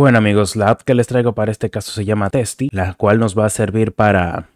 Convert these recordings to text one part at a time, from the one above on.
Bueno amigos, la app que les traigo para este caso se llama Testy, la cual nos va a servir para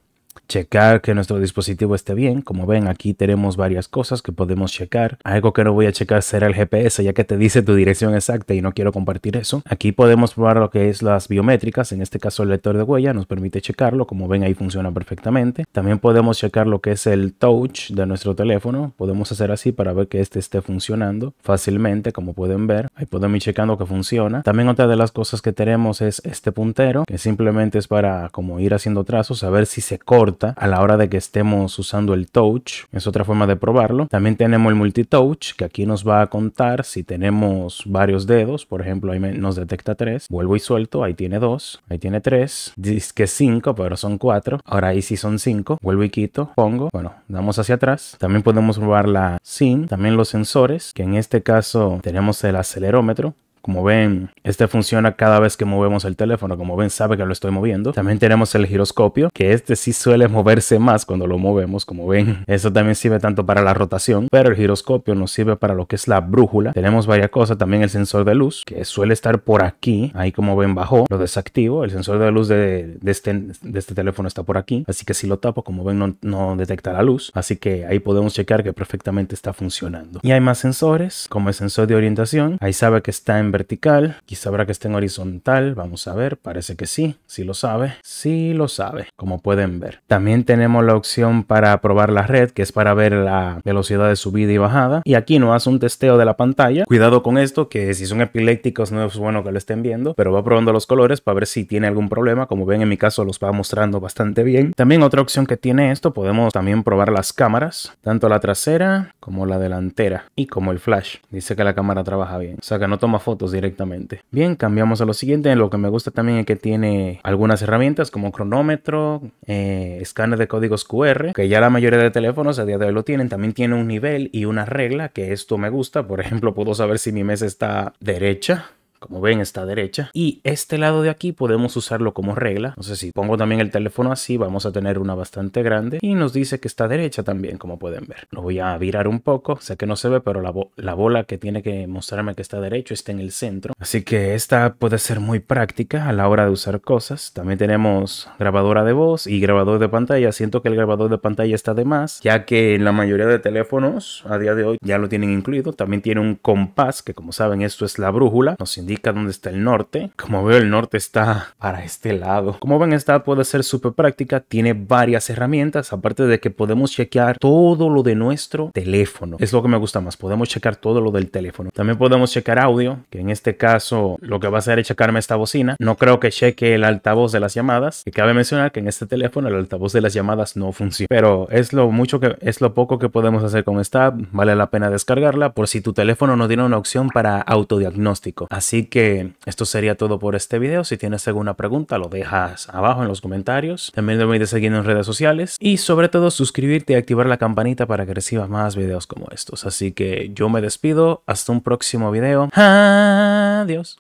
checar que nuestro dispositivo esté bien. Como ven, aquí tenemos varias cosas que podemos checar. Algo que no voy a checar será el GPS, ya que te dice tu dirección exacta y no quiero compartir eso. Aquí podemos probar lo que es las biométricas, en este caso el lector de huella nos permite checarlo. Como ven, ahí funciona perfectamente. También podemos checar lo que es el touch de nuestro teléfono. Podemos hacer así para ver que este esté funcionando fácilmente, como pueden ver. Ahí podemos ir checando que funciona. También otra de las cosas que tenemos es este puntero, que simplemente es para como ir haciendo trazos, a ver si se corta a la hora de que estemos usando el touch. Es otra forma de probarlo. También tenemos el multitouch, que aquí nos va a contar si tenemos varios dedos. Por ejemplo, ahí nos detecta tres. Vuelvo y suelto, ahí tiene dos, ahí tiene tres. Dice que cinco, pero son cuatro. Ahora ahí sí son cinco. Vuelvo y quito, pongo. Bueno, damos hacia atrás. También podemos probar la SIN, también los sensores, que en este caso tenemos el acelerómetro como ven, este funciona cada vez que movemos el teléfono. Como ven, sabe que lo estoy moviendo. También tenemos el giroscopio, que este sí suele moverse más cuando lo movemos. Como ven, eso también sirve tanto para la rotación, pero el giroscopio nos sirve para lo que es la brújula. Tenemos varias cosas. También el sensor de luz, que suele estar por aquí. Ahí como ven, bajó. Lo desactivo. El sensor de luz de, de, este, este teléfono está por aquí. Así que si lo tapo, como ven, no, no detecta la luz. Así que ahí podemos checar que perfectamente está funcionando. Y hay más sensores, como el sensor de orientación. Ahí sabe que está en vertical. quizá habrá que esté en horizontal. Vamos a ver. Parece que sí. Sí lo sabe. Sí lo sabe. Como pueden ver. También tenemos la opción para probar la red, que es para ver la velocidad de subida y bajada. Y aquí nos hace un testeo de la pantalla. Cuidado con esto, que si son epilépticos no es bueno que lo estén viendo, pero va probando los colores para ver si tiene algún problema. Como ven, en mi caso los va mostrando bastante bien. También otra opción que tiene esto, podemos también probar las cámaras, tanto la trasera como la delantera y como el flash. Dice que la cámara trabaja bien, o sea que no toma fotos directamente. Bien, cambiamos a lo siguiente. Lo que me gusta también es que tiene algunas herramientas como cronómetro, eh, escáner de códigos QR, que ya la mayoría de teléfonos a día de hoy lo tienen. También tiene un nivel y una regla, que esto me gusta. Por ejemplo, puedo saber si mi mesa está derecha como ven, está derecha. Y este lado de aquí podemos usarlo como regla. no sé si pongo también el teléfono así, vamos a tener una bastante grande. Y nos dice que está derecha también, como pueden ver. Lo voy a virar un poco. Sé que no se ve, pero la, la bola que tiene que mostrarme que está derecho está en el centro. Así que esta puede ser muy práctica a la hora de usar cosas. También tenemos grabadora de voz y grabador de pantalla. Siento que el grabador de pantalla está de más, ya que en la mayoría de teléfonos a día de hoy ya lo tienen incluido. También tiene un compás, que como saben esto es la brújula. Nos indica donde dónde está el norte. Como veo, el norte está para este lado. Como ven, esta puede ser súper práctica. Tiene varias herramientas, aparte de que podemos chequear todo lo de nuestro teléfono. Es lo que me gusta más. Podemos checar todo lo del teléfono. También podemos checar audio, que en este caso lo que va a hacer es checarme esta bocina. No creo que cheque el altavoz de las llamadas. Y cabe mencionar que en este teléfono el altavoz de las llamadas no funciona. Pero es lo mucho que es lo poco que podemos hacer con esta. Vale la pena descargarla por si tu teléfono no tiene una opción para autodiagnóstico. Así que esto sería todo por este video. Si tienes alguna pregunta, lo dejas abajo en los comentarios. También no olvides seguir en redes sociales. Y sobre todo, suscribirte y activar la campanita para que recibas más videos como estos. Así que yo me despido. Hasta un próximo video. Adiós.